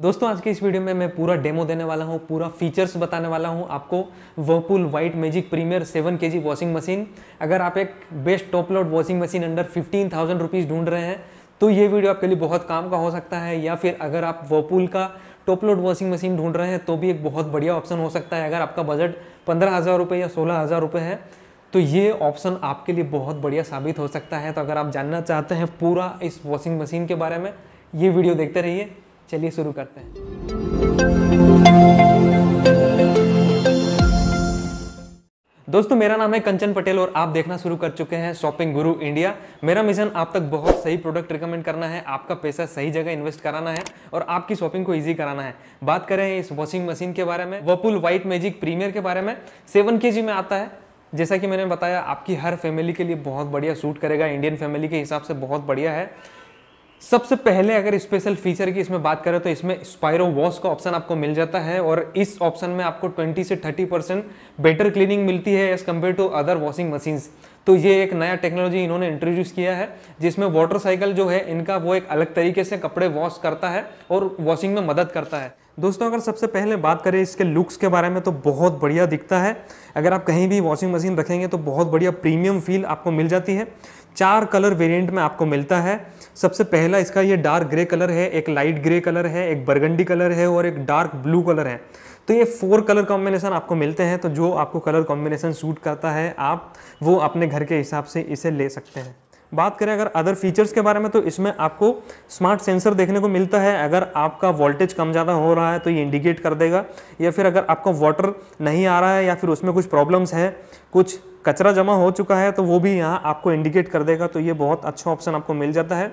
दोस्तों आज की इस वीडियो में मैं पूरा डेमो देने वाला हूँ पूरा फीचर्स बताने वाला हूँ आपको Whirlpool white magic premier seven K G washing machine अगर आप एक best top load washing machine under fifteen thousand rupees ढूंढ रहे हैं तो ये वीडियो आपके लिए बहुत काम का हो सकता है या फिर अगर आप वर्पूल का टॉप लोड वॉशिंग मशीन ढूंढ रहे हैं तो भी एक बहुत बढ़िया ऑप्शन हो सकता है अगर आपका बजट पंद्रह हज़ार रुपये या सोलह हज़ार रुपये है तो ये ऑप्शन आपके लिए बहुत बढ़िया साबित हो सकता है तो अगर आप जानना चाहते हैं पूरा इस वॉशिंग मशीन के बारे में ये वीडियो देखते रहिए चलिए शुरू करते हैं दोस्तों मेरा नाम है कंचन पटेल और आप देखना शुरू कर चुके हैं शॉपिंग गुरु इंडिया मेरा मिशन आप तक बहुत सही प्रोडक्ट रिकमेंड करना है आपका पैसा सही जगह इन्वेस्ट कराना है और आपकी शॉपिंग को इजी कराना है बात करें इस वॉशिंग मशीन के बारे में वपुल व्हाइट मैजिक प्रीमियर के बारे में सेवन के में आता है जैसा कि मैंने बताया आपकी हर फैमिली के लिए बहुत बढ़िया सूट करेगा इंडियन फैमिली के हिसाब से बहुत बढ़िया है सबसे पहले अगर स्पेशल फीचर की इसमें बात करें तो इसमें स्पायरो वॉश का ऑप्शन आपको मिल जाता है और इस ऑप्शन में आपको 20 से 30 परसेंट बेटर क्लीनिंग मिलती है as compare to other washing machines तो ये एक नया टेक्नोलॉजी इन्होंने इंट्रोड्यूस किया है जिसमें वाटर साइकिल जो है इनका वो एक अलग तरीके से कपड़े वॉश करता है और वॉशिंग में मदद करता है दोस्तों अगर सबसे पहले बात करें इसके लुक्स के बारे में तो बहुत बढ़िया दिखता है अगर आप कहीं भी वॉशिंग मशीन रखेंगे तो बहुत बढ़िया प्रीमियम फील आपको मिल जाती है चार कलर वेरिएंट में आपको मिलता है सबसे पहला इसका ये डार्क ग्रे कलर है एक लाइट ग्रे कलर है एक बर्गंडी कलर है और एक डार्क ब्लू कलर है तो ये फोर कलर कॉम्बिनेशन आपको मिलते हैं तो जो आपको कलर कॉम्बिनेशन सूट करता है आप वो अपने घर के हिसाब से इसे ले सकते हैं बात करें अगर अदर फीचर्स के बारे में तो इसमें आपको स्मार्ट सेंसर देखने को मिलता है अगर आपका वोल्टेज कम ज़्यादा हो रहा है तो ये इंडिकेट कर देगा या फिर अगर आपका वाटर नहीं आ रहा है या फिर उसमें कुछ प्रॉब्लम्स हैं कुछ कचरा जमा हो चुका है तो वो भी यहाँ आपको इंडिकेट कर देगा तो ये बहुत अच्छा ऑप्शन आपको मिल जाता है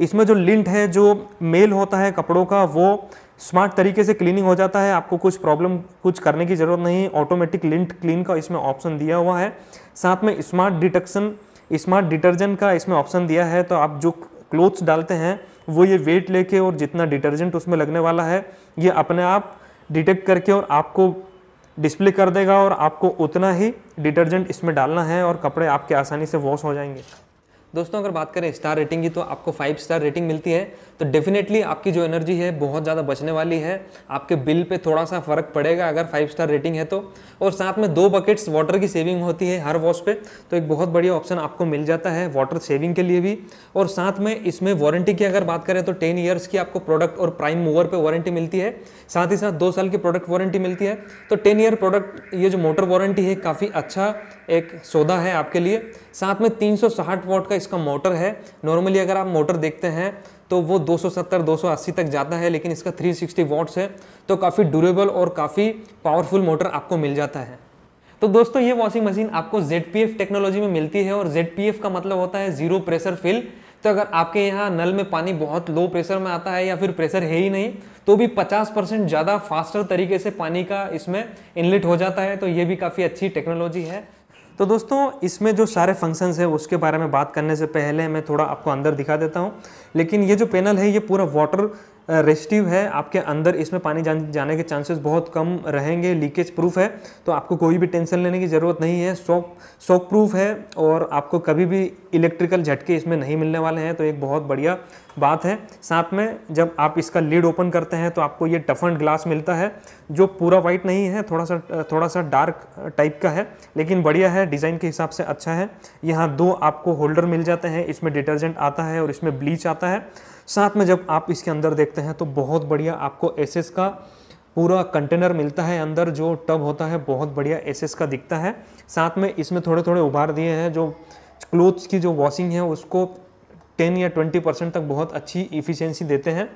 इसमें जो लिंट है जो मेल होता है कपड़ों का वो स्मार्ट तरीके से क्लीनिंग हो जाता है आपको कुछ प्रॉब्लम कुछ करने की ज़रूरत नहीं ऑटोमेटिक लिंट क्लीन का इसमें ऑप्शन दिया हुआ है साथ में स्मार्ट डिटेक्शन स्मार्ट डिटर्जेंट का इसमें ऑप्शन दिया है तो आप जो क्लोथ्स डालते हैं वो ये वेट लेके और जितना डिटर्जेंट उसमें लगने वाला है ये अपने आप डिटेक्ट करके और आपको डिस्प्ले कर देगा और आपको उतना ही डिटर्जेंट इसमें डालना है और कपड़े आपके आसानी से वॉश हो जाएंगे दोस्तों अगर बात करें स्टार रेटिंग की तो आपको फाइव स्टार रेटिंग मिलती है तो डेफिनेटली आपकी जो एनर्जी है बहुत ज़्यादा बचने वाली है आपके बिल पे थोड़ा सा फ़र्क पड़ेगा अगर फाइव स्टार रेटिंग है तो और साथ में दो बकेट्स वाटर की सेविंग होती है हर वॉश पे तो एक बहुत बढ़िया ऑप्शन आपको मिल जाता है वाटर सेविंग के लिए भी और साथ में इसमें वारंटी की अगर बात करें तो टेन ईयर्स की आपको प्रोडक्ट और प्राइम मूवर पर वारंटी मिलती है साथ ही साथ दो साल की प्रोडक्ट वारंटी मिलती है तो टेन ईयर प्रोडक्ट ये जो मोटर वारंटी है काफ़ी अच्छा एक सौदा है आपके लिए साथ में 360 वाट का इसका मोटर है नॉर्मली अगर आप मोटर देखते हैं तो वो 270 280 तक जाता है लेकिन इसका 360 वॉट्स है तो काफ़ी ड्यूरेबल और काफ़ी पावरफुल मोटर आपको मिल जाता है तो दोस्तों ये वॉशिंग मशीन आपको जेड टेक्नोलॉजी में मिलती है और जेड का मतलब होता है ज़ीरो प्रेशर फिल तो अगर आपके यहाँ नल में पानी बहुत लो प्रेशर में आता है या फिर प्रेशर है ही नहीं तो भी 50 परसेंट ज़्यादा फास्टर तरीके से पानी का इसमें इनलेट हो जाता है तो ये भी काफ़ी अच्छी टेक्नोलॉजी है तो दोस्तों इसमें जो सारे फंक्शंस है उसके बारे में बात करने से पहले मैं थोड़ा आपको अंदर दिखा देता हूँ लेकिन ये जो पैनल है ये पूरा वाटर रेस्टिव है आपके अंदर इसमें पानी जाने के चांसेस बहुत कम रहेंगे लीकेज प्रूफ है तो आपको कोई भी टेंशन लेने की ज़रूरत नहीं है सॉक सॉक प्रूफ है और आपको कभी भी इलेक्ट्रिकल झटके इसमें नहीं मिलने वाले हैं तो एक बहुत बढ़िया बात है साथ में जब आप इसका लीड ओपन करते हैं तो आपको ये टफंड ग्लास मिलता है जो पूरा वाइट नहीं है थोड़ा सा थोड़ा सा डार्क टाइप का है लेकिन बढ़िया है डिज़ाइन के हिसाब से अच्छा है यहाँ दो आपको होल्डर मिल जाते हैं इसमें डिटर्जेंट आता है और इसमें ब्लीच आता है साथ में जब आप इसके अंदर देखते हैं तो बहुत बढ़िया आपको एसेस का पूरा कंटेनर मिलता है अंदर जो टब होता है बहुत बढ़िया एसेस का दिखता है साथ में इसमें थोड़े थोड़े उभार दिए हैं जो क्लोथ्स की जो वॉशिंग है उसको टेन या ट्वेंटी परसेंट तक बहुत अच्छी इफ़िशेंसी देते हैं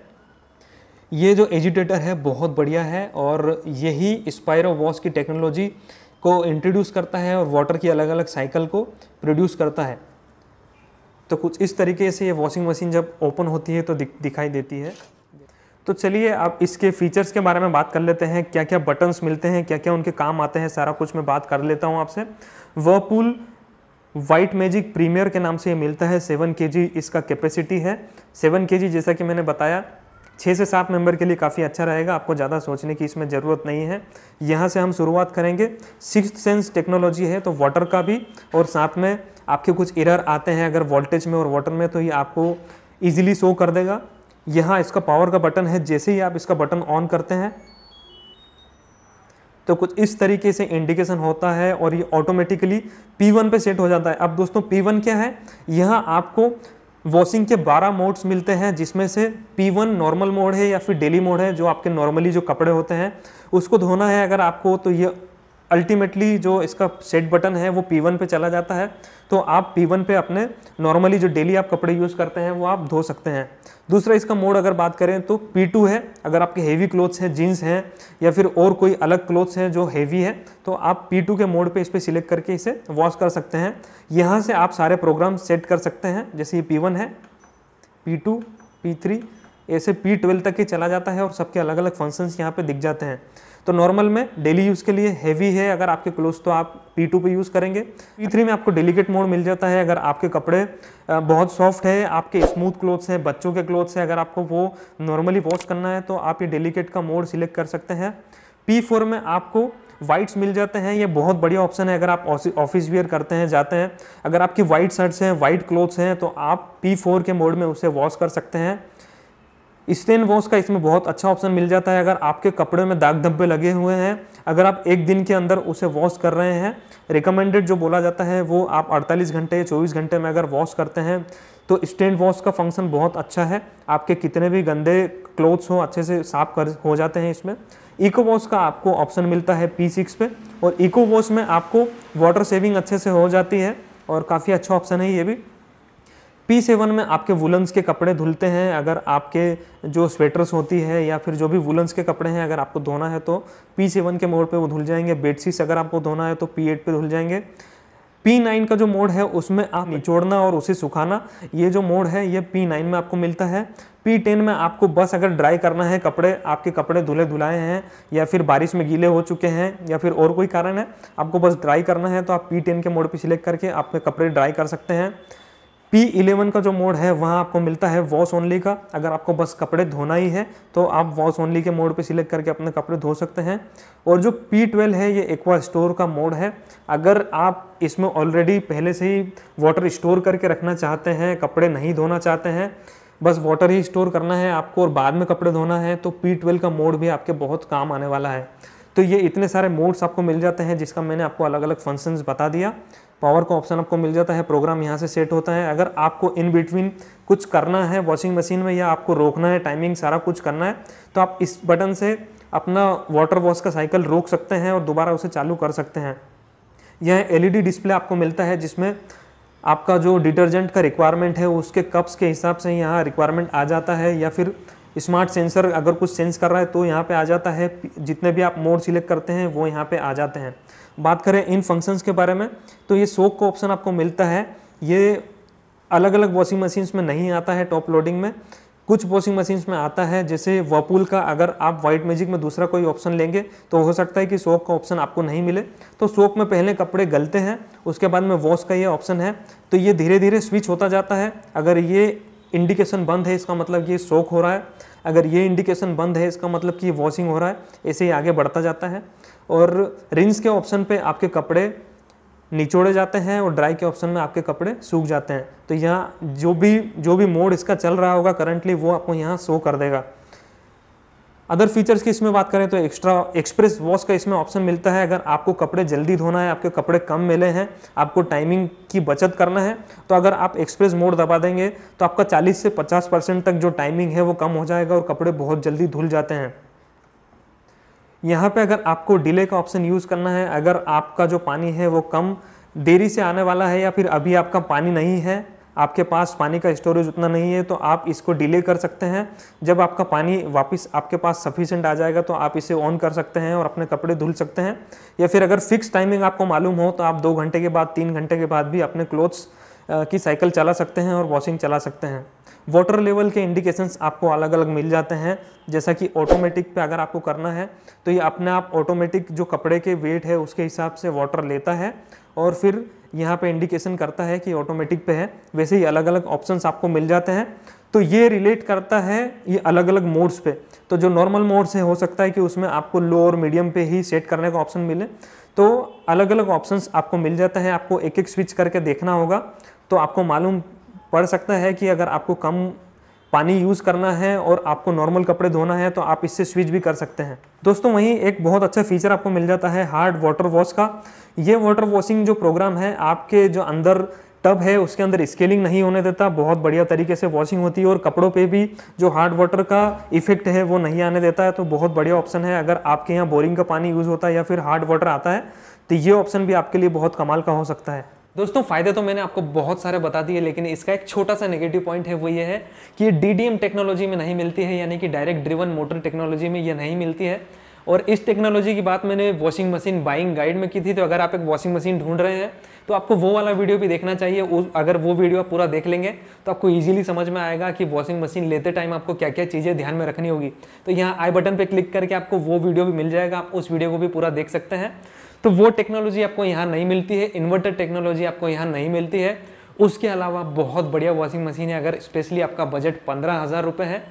ये जो एजिटेटर है बहुत बढ़िया है और यही स्पायरो वॉश की टेक्नोलॉजी को इंट्रोड्यूस करता है और वाटर की अलग अलग साइकिल को प्रोड्यूस करता है तो कुछ इस तरीके से ये वॉशिंग मशीन जब ओपन होती है तो दिख, दिखाई देती है तो चलिए आप इसके फीचर्स के बारे में बात कर लेते हैं क्या क्या बटन्स मिलते हैं क्या क्या उनके काम आते हैं सारा कुछ मैं बात कर लेता हूँ आपसे वर्पूल वाइट मैजिक प्रीमियर के नाम से ये मिलता है सेवन के इसका कैपेसिटी है सेवन के जैसा कि मैंने बताया छः से सात मेंबर के लिए काफ़ी अच्छा रहेगा आपको ज़्यादा सोचने की इसमें ज़रूरत नहीं है यहाँ से हम शुरुआत करेंगे सिक्स सेंस टेक्नोलॉजी है तो वाटर का भी और साथ में आपके कुछ एरर आते हैं अगर वोल्टेज में और वाटर में तो ये आपको ईजिली शो कर देगा यहाँ इसका पावर का बटन है जैसे ही आप इसका बटन ऑन करते हैं तो कुछ इस तरीके से इंडिकेशन होता है और ये ऑटोमेटिकली P1 पे सेट हो जाता है अब दोस्तों P1 क्या है यहाँ आपको वॉशिंग के 12 मोड्स मिलते हैं जिसमें से P1 नॉर्मल मोड है या फिर डेली मोड है जो आपके नॉर्मली जो कपड़े होते हैं उसको धोना है अगर आपको तो ये अल्टीमेटली जो इसका सेट बटन है वो P1 पे चला जाता है तो आप P1 पे अपने नॉर्मली जो डेली आप कपड़े यूज़ करते हैं वो आप धो सकते हैं दूसरा इसका मोड अगर बात करें तो P2 है अगर आपके हेवी क्लोथ्स हैं जीन्स हैं या फिर और कोई अलग क्लोथ्स हैं जो हेवी है तो आप P2 के मोड पे इस पर सिलेक्ट करके इसे वॉश कर सकते हैं यहाँ से आप सारे प्रोग्राम सेट कर सकते हैं जैसे ये पी है पी टू ऐसे पी तक ही चला जाता है और सबके अलग अलग फंक्शंस यहाँ पर दिख जाते हैं तो नॉर्मल में डेली यूज़ के लिए हैवी है अगर आपके क्लोथ्स तो आप पी टू पे यूज़ करेंगे पी थ्री में आपको डेलीकेट मोड मिल जाता है अगर आपके कपड़े बहुत सॉफ्ट है आपके स्मूथ क्लोथ्स हैं बच्चों के क्लोथ्स हैं अगर आपको वो नॉर्मली वॉश करना है तो आप ये डेलीकेट का मोड सिलेक्ट कर सकते हैं पी फोर में आपको वाइट्स मिल जाते हैं ये बहुत बढ़िया ऑप्शन है अगर आप ऑफिस वियर करते हैं जाते हैं अगर आपकी वाइट शर्ट्स हैं वाइट क्लोथ्स हैं तो आप पी फोर के मोड में उसे वॉश कर सकते हैं स्टेन वॉश का इसमें बहुत अच्छा ऑप्शन मिल जाता है अगर आपके कपड़े में दाग धब्बे लगे हुए हैं अगर आप एक दिन के अंदर उसे वॉश कर रहे हैं रिकमेंडेड जो बोला जाता है वो आप 48 घंटे या 24 घंटे में अगर वॉश करते हैं तो स्टेन वॉश का फंक्शन बहुत अच्छा है आपके कितने भी गंदे क्लोथ्स हो अच्छे से साफ कर हो जाते हैं इसमें इको वॉश का आपको ऑप्शन मिलता है पी सिक्स पे और इको वॉश में आपको वाटर सेविंग अच्छे से हो जाती है और काफ़ी अच्छा ऑप्शन है ये भी पी सेवन में आपके वुलन्स के कपड़े धुलते हैं अगर आपके जो स्वेटर्स होती है या फिर जो भी वुलन्स के कपड़े हैं अगर आपको धोना है तो पी सेवन के मोड पे वो धुल जाएंगे बेडशीट्स अगर आपको धोना है तो पी एट पे धुल जाएंगे पी नाइन का जो मोड है उसमें आप निचोड़ना और उसे सुखाना ये जो मोड है ये पी नाइन में आपको मिलता है पी टेन में आपको बस अगर ड्राई करना है कपड़े आपके कपड़े धुले धुलाए हैं या फिर बारिश में गीले हो चुके हैं या फिर और कोई कारण है आपको बस ड्राई करना है तो आप पी टेन के मोड पर सिलेक्ट करके आपके कपड़े ड्राई कर सकते हैं P11 का जो मोड है वहाँ आपको मिलता है वॉश ओनली का अगर आपको बस कपड़े धोना ही है तो आप वॉश ओनली के मोड पे सिलेक्ट करके अपने कपड़े धो सकते हैं और जो P12 है ये एक्वा स्टोर का मोड है अगर आप इसमें ऑलरेडी पहले से ही वाटर स्टोर करके रखना चाहते हैं कपड़े नहीं धोना चाहते हैं बस वाटर ही स्टोर करना है आपको और बाद में कपड़े धोना है तो पी का मोड भी आपके बहुत काम आने वाला है तो ये इतने सारे मोड्स आपको मिल जाते हैं जिसका मैंने आपको अलग अलग फंक्शंस बता दिया पावर का ऑप्शन आपको मिल जाता है प्रोग्राम यहाँ से सेट होता है अगर आपको इन बिटवीन कुछ करना है वॉशिंग मशीन में या आपको रोकना है टाइमिंग सारा कुछ करना है तो आप इस बटन से अपना वाटर वॉश का साइकिल रोक सकते हैं और दोबारा उसे चालू कर सकते हैं यह एलईडी डिस्प्ले आपको मिलता है जिसमें आपका जो डिटर्जेंट का रिक्वायरमेंट है उसके कप्स के हिसाब से यहाँ रिक्वायरमेंट आ जाता है या फिर स्मार्ट सेंसर अगर कुछ सेंस कर रहा है तो यहाँ पे आ जाता है जितने भी आप मोड सिलेक्ट करते हैं वो यहाँ पे आ जाते हैं बात करें इन फंक्शंस के बारे में तो ये सोक का ऑप्शन आपको मिलता है ये अलग अलग वॉशिंग मशीन्स में नहीं आता है टॉप लोडिंग में कुछ वॉशिंग मशीन्स में आता है जैसे वर्पूल का अगर आप वाइट मैजिक में दूसरा कोई ऑप्शन लेंगे तो हो सकता है कि सोक का ऑप्शन आपको नहीं मिले तो सोक में पहले कपड़े गलते हैं उसके बाद में वॉश का ये ऑप्शन है तो ये धीरे धीरे स्विच होता जाता है अगर ये इंडिकेशन बंद है इसका मतलब ये सोख हो रहा है अगर ये इंडिकेशन बंद है इसका मतलब कि वॉशिंग हो रहा है ऐसे ही आगे बढ़ता जाता है और रिंस के ऑप्शन पे आपके कपड़े निचोड़े जाते हैं और ड्राई के ऑप्शन में आपके कपड़े सूख जाते हैं तो यहाँ जो भी जो भी मोड इसका चल रहा होगा करंटली वो आपको यहाँ शो कर देगा अदर फीचर्स की इसमें बात करें तो एक्स्ट्रा एक्सप्रेस वॉश का इसमें ऑप्शन मिलता है अगर आपको कपड़े जल्दी धोना है आपके कपड़े कम मिले हैं आपको टाइमिंग की बचत करना है तो अगर आप एक्सप्रेस मोड दबा देंगे तो आपका 40 से 50 परसेंट तक जो टाइमिंग है वो कम हो जाएगा और कपड़े बहुत जल्दी धुल जाते हैं यहाँ पर अगर आपको डिले का ऑप्शन यूज़ करना है अगर आपका जो पानी है वो कम देरी से आने वाला है या फिर अभी आपका पानी नहीं है आपके पास पानी का स्टोरेज उतना नहीं है तो आप इसको डिले कर सकते हैं जब आपका पानी वापस आपके पास सफिशेंट आ जाएगा तो आप इसे ऑन कर सकते हैं और अपने कपड़े धुल सकते हैं या फिर अगर फिक्स टाइमिंग आपको मालूम हो तो आप दो घंटे के बाद तीन घंटे के बाद भी अपने क्लोथ्स की साइकिल चला सकते हैं और वॉशिंग चला सकते हैं वाटर लेवल के इंडिकेशंस आपको अलग अलग मिल जाते हैं जैसा कि ऑटोमेटिक पे अगर आपको करना है तो ये अपने आप ऑटोमेटिक जो कपड़े के वेट है उसके हिसाब से वाटर लेता है और फिर यहाँ पे इंडिकेशन करता है कि ऑटोमेटिक पे है वैसे ही अलग अलग ऑप्शंस आपको मिल जाते हैं तो ये रिलेट करता है ये अलग अलग मोड्स पे तो जो नॉर्मल मोड्स है हो सकता है कि उसमें आपको लो और मीडियम पे ही सेट करने का ऑप्शन मिले तो अलग अलग ऑप्शंस आपको मिल जाता है आपको एक एक स्विच करके देखना होगा तो आपको मालूम पड़ सकता है कि अगर आपको कम पानी यूज़ करना है और आपको नॉर्मल कपड़े धोना है तो आप इससे स्विच भी कर सकते हैं दोस्तों वहीं एक बहुत अच्छा फीचर आपको मिल जाता है हार्ड वाटर वॉश का ये वाटर वॉशिंग जो प्रोग्राम है आपके जो अंदर टब है उसके अंदर स्केलिंग नहीं होने देता बहुत बढ़िया तरीके से वॉशिंग होती है और कपड़ों पे भी जो हार्ड वाटर का इफेक्ट है वो नहीं आने देता है तो बहुत बढ़िया ऑप्शन है अगर आपके यहाँ बोरिंग का पानी यूज़ होता है या फिर हार्ड वाटर आता है तो ये ऑप्शन भी आपके लिए बहुत कमाल का हो सकता है दोस्तों फायदे तो मैंने आपको बहुत सारे बता दिए लेकिन इसका एक छोटा सा नेगेटिव पॉइंट है वो ये है कि ये डीडीएम टेक्नोलॉजी में नहीं मिलती है यानी कि डायरेक्ट ड्रिवन मोटर टेक्नोलॉजी में ये नहीं मिलती है और इस टेक्नोलॉजी की बात मैंने वॉशिंग मशीन बाइंग गाइड में की थी तो अगर आप एक वॉशिंग मशीन ढूंढ रहे हैं तो आपको वो वाला वीडियो भी देखना चाहिए अगर वो वीडियो आप पूरा देख लेंगे तो आपको ईजिली समझ में आएगा कि वॉशिंग मशीन लेते टाइम आपको क्या क्या चीज़ें ध्यान में रखनी होगी तो यहाँ आई बटन पर क्लिक करके आपको वो वीडियो भी मिल जाएगा आप उस वीडियो को भी पूरा देख सकते हैं तो वो टेक्नोलॉजी आपको यहाँ नहीं मिलती है इन्वर्टर टेक्नोलॉजी आपको यहाँ नहीं मिलती है उसके अलावा बहुत बढ़िया वॉशिंग मशीन है अगर स्पेशली आपका बजट पंद्रह हज़ार रुपये है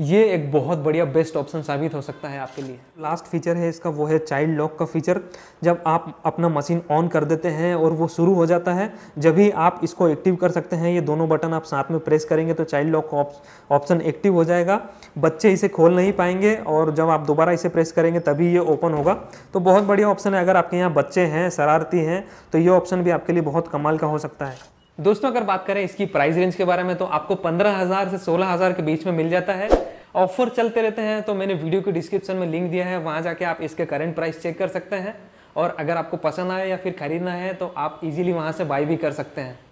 ये एक बहुत बढ़िया बेस्ट ऑप्शन साबित हो सकता है आपके लिए लास्ट फीचर है इसका वो है चाइल्ड लॉक का फीचर जब आप अपना मशीन ऑन कर देते हैं और वो शुरू हो जाता है जब भी आप इसको एक्टिव कर सकते हैं ये दोनों बटन आप साथ में प्रेस करेंगे तो चाइल्ड लॉक ऑप्शन एक्टिव हो जाएगा बच्चे इसे खोल नहीं पाएंगे और जब आप दोबारा इसे प्रेस करेंगे तभी ये ओपन होगा तो बहुत बढ़िया ऑप्शन है अगर आपके यहाँ बच्चे हैं शरारती हैं तो ये ऑप्शन भी आपके लिए बहुत कमाल का हो सकता है दोस्तों अगर बात करें इसकी प्राइस रेंज के बारे में तो आपको पंद्रह हज़ार से सोलह हज़ार के बीच में मिल जाता है ऑफर चलते रहते हैं तो मैंने वीडियो के डिस्क्रिप्शन में लिंक दिया है वहाँ जाके आप इसके करंट प्राइस चेक कर सकते हैं और अगर आपको पसंद आए या फिर खरीदना है तो आप इजीली वहाँ से बाय भी कर सकते हैं